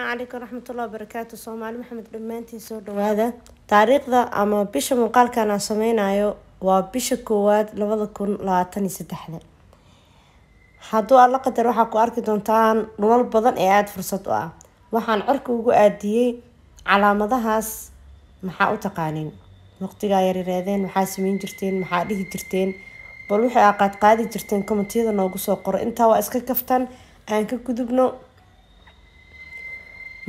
asalaamu calaykum raxmatullahi wabarakaatu soomaali maxamed dhammaantiin soo dhawaada taariikhda ama bisha muuqaalkan aan sameynayo waa bisha koowaad labada kun labaatan iyo saddexda hadduu aad la qadar waxaa ku arki doontaan dhulal badan ee aada fursad u ah waxaan corka ugu aadiyey calaamadahaas maxaa u taqaaniin waqtigaa yaryaraadeen maxaa sameyn jirteen maxaa dhihi jirteen bal wixii aa qaadqaadi jirteen komitiyada noogu soo qoro intaa waa iska kaftan aan ka gudubno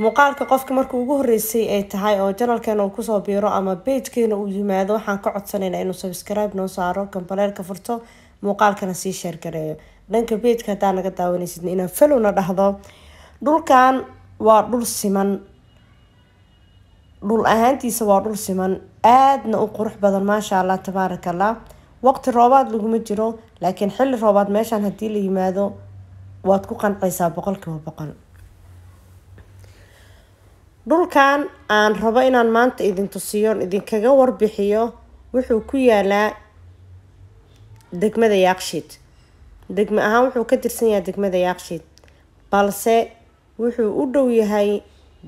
muuqaalka qofka marka ugu horreysay ay tahay oo janalkeena uu kusoo biiro ama beejkeena uu yimaado waxaan ka codsanayna inuu subscribe noo saaro kambaleelka furto muuqaalkana sii sheergareeyo dhanka beijka haddaa naga daawanaysid inaan falowna dhahdo dhulkan waa dhul siman dhul ahaantiisa waa dhul siman aadna u qurux badan maasha allah tabaaraka allah waqti roobaad laguma jiro laakiin xilli roobaad meeshaan haddii la yimaado waad ku qancaysaa boqolkiiba boqol dhulkan aan rabo inaan maanta idintusiyoon idinkaga warbixiyo wuxuu ku yaalaa degmada yaakshiid degme ahaan wuxuu ka tirsan yahay degmada yaakshiid balse wuxuu u dhow yahay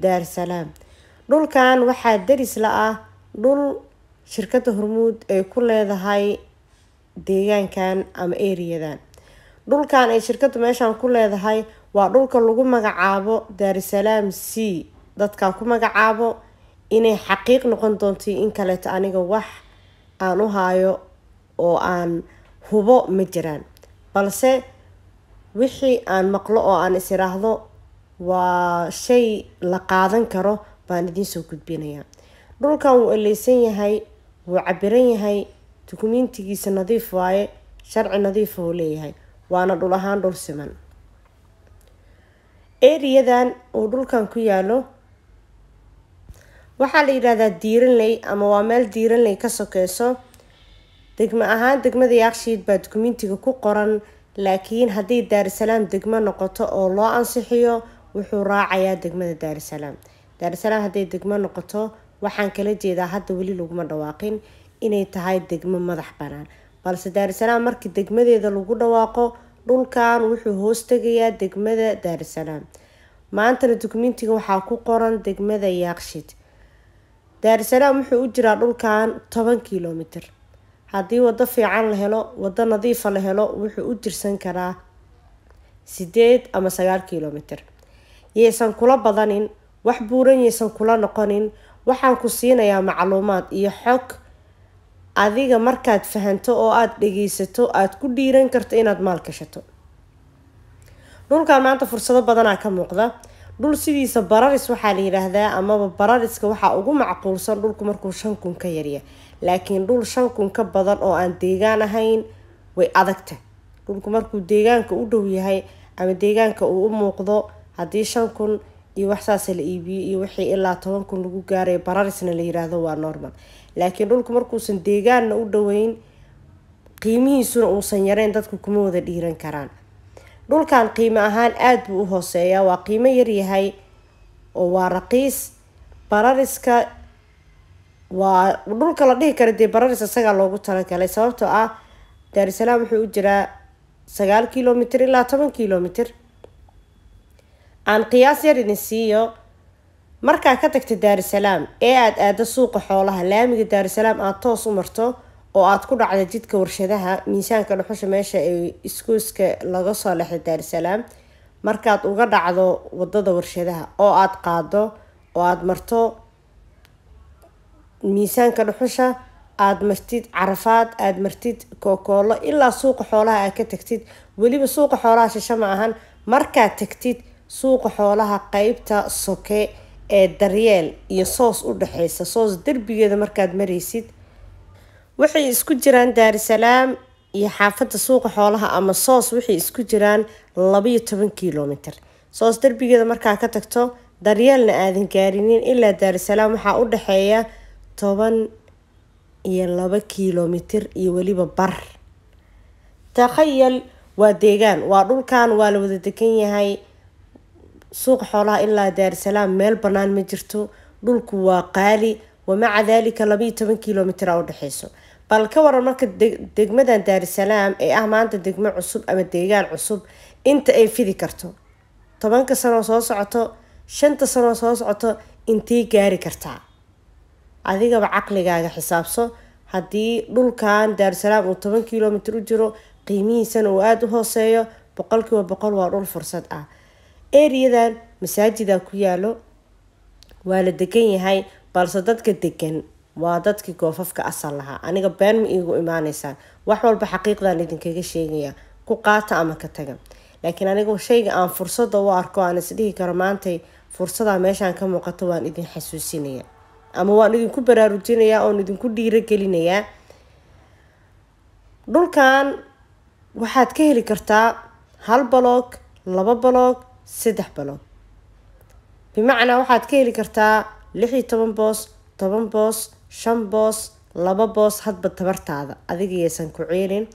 daarsalaam dhulkan waxaa deris la ah dhul shirkada hormuud ay ku leedahay deegaankan ama eriyadan dhulkan ay shirkaddu meeshaan ku leedahay waa dhulka lagu magacaabo daarsalaam c dadkan ku magacaabo inay xaqiiq noqon doonto in kaleeto aniga wax aan u haayo oo aan hubo ma jiraan balse wixii aan maqlo oo aan is iraahdo waa shay la qaadan karo baan idiin soo gudbinayaa dhulkan wuu eleysan yahay wuu cabiran yahay dukumentigiisa nadiif waaye sharci nadiifa ah uu leeyahay waana dhul ahaan dhul siman eriyadan uu dhulkan ku yaalo waxaa la yidhahdaa diiranley ama waa meel diiranley ka sokeyso degmo ahaan degmada yaaqshiid baa dukumentiga ku qoran laakiin hadday daarisalaam degmo noqoto oo loo ansixiyo wuxuu raacayaa degmada daarisalaam daarisalaam hadday degmo noqoto waxaan kala jeedaa hadda weli laguma dhawaaqin inay tahay degmo madax banaan balse daarisalaam markii degmadeeda lagu dhawaaqo dhulkan wuxuu hoos tegayaa degmada daarisalaam maantana dukumentiga waxaa ku qoran degmada yaaqshiid daarisalaam wuxuu u jiraa dhulkan toban kilomiter haddii waddo fiican la helo waddo nadiifa ah la helo wuxuu u jirsan karaa sideed ama sagaal kilomiter yaysan kula badanin wax buuran yaysan kula noqonin waxaan ku siinayaa macluumaad iyo xog adiga markaad fahanto oo aad dhageysato aada ku dhiiran karto inaad maal gashato dhulkan maanta fursado badanaa ka muuqda dhul sidiisa bararis waxaa la yidhaahdaa amaba barariska waxaa ugu macquulsan dhulku markuu shan kun ka yarya laakiin dhul shan kun ka badan oo aan deegaan ahayn way adagta dhulku markuu deegaanka u dhow yahay ama deegaanka uu u muuqdo haddii shan kun iyo waxsaasa la iibiyo iyo wixii ilaa toban kun lagu gaaray bararisna la yiraahdo waa normal laakiin dhulku markuusan deegaanna u dhoweyn qiimihiisuna uusan yareyn dadku kuma wada dhiiran karaan dhulkan qiimo ahaan aada buu u hooseeyaa waa qiimo yaryahay oo waa raqiis barariska waa dhulka la dhihi kara dee bararis isagaa loogu talagalay sababtoo ah daarusalaam wuxuu u jiraa sagaal kilomitr ilaa toban kilomitr aan qiyaas yar idin siiyo markaa ka tagta daarisalaam ee aada aado suuqa xoolaha laamiga daarusalaam aada toos u marto oo aada ku dhacda jidka warshadaha miisaanka dhuxusha meesha ee iskooska laga soo lexday daarusalaam markaad uga dhacdo wadada warshadaha oo aada qaado oo aada marto miisaanka dhuxusha aada martid carafaad aada martid kookoolo ilaa suuqa xoolaha aad ka tagtid weliba suuqa xoolaha shisho ma ahan markaad tagtid suuqa xoolaha qeybta soke ee daryeel iyo soos u dhexeysa soos derbigeeda markaad mareysid waxay isku jiraan daarisalaam iyo xaafadda suuqa xoolaha ama soos waxay isku jiraan labaiyo toban kilomitr soos derbigeeda markaa ka tagto daryeelna aadan gaarinin ilaa daarisalaam waxaa u dhexeeya toban iyo laba kilomitr iyo weliba bar takhayal waa deegaan waa dhulkan waa la wada degan yahay suuqa xoolaha ilaa daarisalaam meel bannaan ma jirto dhulku waa qaali wamaca daalika labaiyo toban kilomitr u dhexeyso bal ka waran marka degmadan daarisalaam ee ah maanta degmo cusub ama deegaan cusub inta ay fidi karto tobanka sanoo soo socoto shanta sanoo soo socoto intay gaari kartaa adigaba caqligaaga xisaabso haddii dhulkan daarisalaam uu toban kilomitr u jiro qiimihiisana uu aada u hooseeyo boqolkiiba boqol waa dhul fursad ah eriyadan masaajidaa ku yaalo waa la degan yahay balse dadka degan waa dadkii goofafka asal lahaa aniga been ma iigu imaaneysaan wax walba xaqiiqdaan idinkaga sheegaya ku qaata ama ka taga laakiin aniga shayga aan fursada u arko aan isdhihi karo maantay fursadaa meeshaan ka muuqato waan idin xasuusinaya ama waan idinku baraarujinayaa oon idinku dhiirogelinayaa dhulkan waxaad ka heli kartaa hal balog laba balog saddex balog bimacnaa waxaad ka heli kartaa lix toban boos toban boos shan boos laba boos hadba tabartaada adiga ku ceelin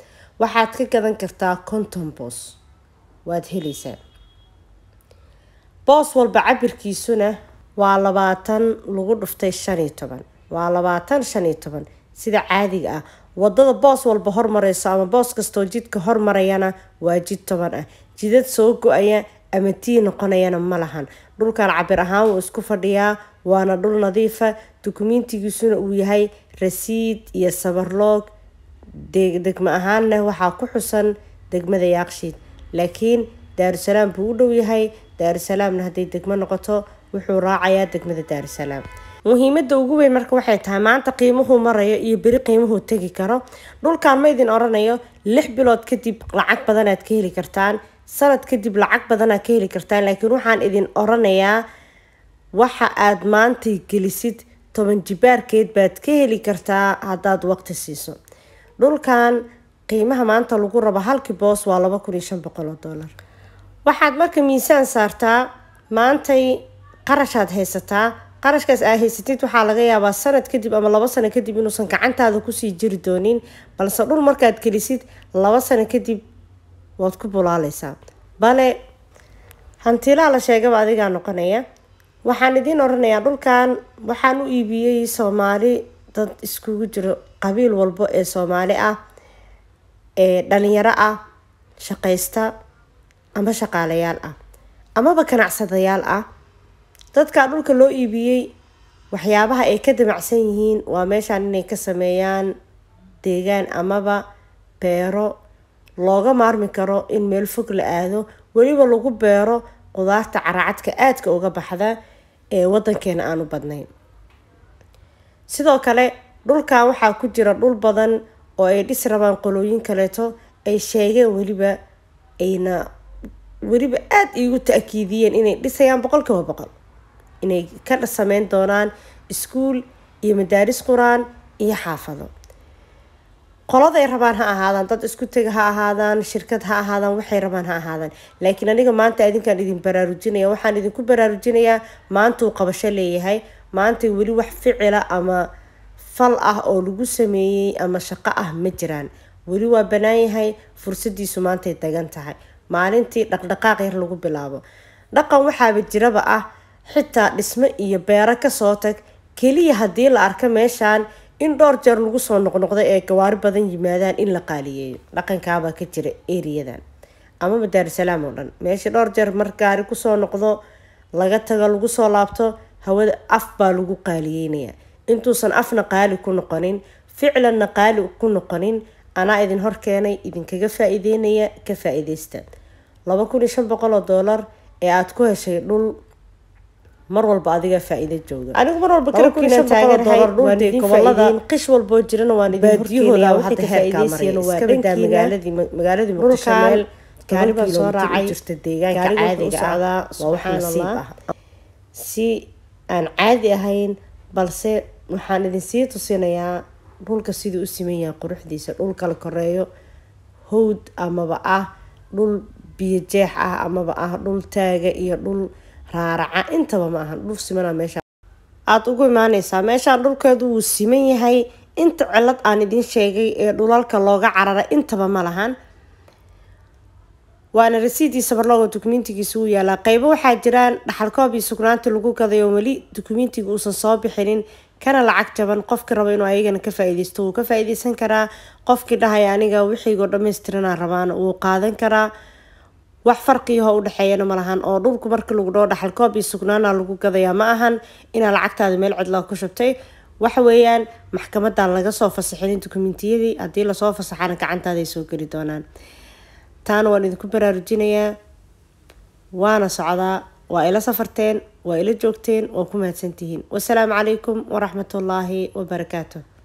waxaad ka gadan kartaa konton boos waad helaysaa boos walba cabirkiisuna waa labaatan lagu dhuftay shan iyo toban waa labaatan shan iyo toban sida caadiga ah wadada boos walba hormarayso ama boos kastoo jidka hormarayana waa jid toban ah jidad soo go-aya ama tii noqonayana ma lahan dhulkan cabir ahaan wuu isku fadhiyaa waana dhul nadiifa dukumentigiisuna uu yahay rasiid iyo sabarloog degma ahaanna waxaa ku xusan degmada yaaqshiid laakiin daarusalaam buu u dhow yahay daarusalaamna hadday degmo noqoto wuxuu raacayaa degmada daarusalaam muhiimadda ugu weyn marka waxay tahay maanta qiimuhuu marayo iyo beri qiimuhuu tegi karo dhulkan ma idin oranayo lix bilood kadib lacag badanaad ka heli kartaan sanad kadib lacag badanaa ka heli kartaan laakiin waxaan idin oranayaa waxa aad maantay gelisid toban jibaarkeed baad ka heli kartaa haddaad waqti siiso dhulkan qiimaha maanta lagu rabo halkii boos waa laba kun iyo shan boqol oo dollar waxaad marka miisaan saartaa maantay qarashaad haysataa qarashkaas aa haysatid waxaa laga yaabaa sanad kadib ama laba sano kadib inuusan gacantaada kusii jiri doonin balse dhul markaad gelisid laba sano kadib waad ku bulaaleysaa bale hantiilaa la sheegaba adigaa noqonaya waxaan idiin oranayaa dhulkan waxaan u iibiyey soomaali dad iskugu jiro qabiil walbo ee soomaali ah ee dhalinyaro ah shaqaysta ama shaqaalayaal ah amaba ganacsadayaal ah dadkaa dhulka loo iibiyey waxyaabaha ay ka damacsan yihiin waa meeshaan inay ka sameeyaan deegaan amaba beero looga maarmi karo in meel fog la aado weliba lagu beero qudaarta caracadka aadka uga baxda ee wadankeena aanu badnayn sidoo kale dhulkan waxaa ku jira dhul badan oo ay dhis rabaan qolooyin kaleeto ay sheegeen weliba ayna weliba aada iigu ta-kiidiyeen inay dhisayaan boqolkiiba boqol inay ka sameyn doonaan iskuul iyo madaaris quraan iyo xaafado qoladay rabaan ha ahaadaan dad isku tega ha ahaadaan shirkad ha ahaadaan waxay rabaan ha ahaadaan laakiin aniga maanta adinkaan idin baraarujinaya waxaan idinku baraarujinayaa maantuu qabasho leeyahay maanta weli wax ficila ah ama fal ah oo lagu sameeyey ama shaqo ah ma jiraan weli waa banaan yahay fursadiisu maantay dagan tahay maalintii dhaqdhaqaaq yar lagu bilaabo dhaqan waxaaba jiraba ah xitaa dhismo iyo beero kasoo tag keliya haddii la arko meeshaan in dhowr jeer lagu soo noqnoqdo ee gawaari badan yimaadaan in la qaaliyeeyo dhaqankaabaa ka jira eriyadan amaba daarusalaam oo dhan meesha dhowr jeer mar gaari kusoo noqdo laga tago lagu soo laabto hawada af baa lagu qaaliyeynayaa intuusan afna qaali ku noqonin ficlanna qaali ku noqonin anaa idin horkeenay idinkaga faa-iideynaya ka faa-iideysta laba kun iyo shan boqol oo doolar ee aada ku heshay dhul mar walba adiga faa'iido jooga anigu mar walba qish walboo jirana waan idin aan caadi ahayn balse waxaan idin sii tusinayaa dhulka siduu u siman yahay quruxdiisa dhul kala koreeyo howd amaba ah dhul biyo jeex ah amaba ah dhul taaga iyo dhul raaraca intaba ma ahan dhul simana meesha aada ugu imaaneysaa meeshaan dhulkeedu wuu siman yahay inta cilad aan idin sheegay ee dhulalka looga carara intaba ma lahan waana rasiidii sabarlooga dukumentigiisa uu yaalaa qeybo waxaa jiraan dhaxalkoob iyo sugnaanta lagu gaday oo weli dokumentiga uusan soo bixinin kana lacag jaban qofkii rabo inuu ayagana ka faa wuu ka faa karaa qofkii dhahay aniga wixiigoo dhammaystiranaa rabaana wuu qaadan karaa wax farqiyaho u dhexeeyana malahan oo dhulku marka lagu dhoo dhaxal koob iyo sugnaanaa lagu gadayaa ma ahan inaa lacagtaada meel cidlaa ku shubtay waxa weeyaan maxkamadan laga soo fasaxinin dokumentiyadii haddii lasoo fasaxana gacantaada ay soo geli doonaan taana waan idinku baraarujinayaa waana socdaa waa ila safarteen waa ila joogteen waa ku mahadsantihiin wasalaamu calaykum waraxmatullaahi wabarakaatu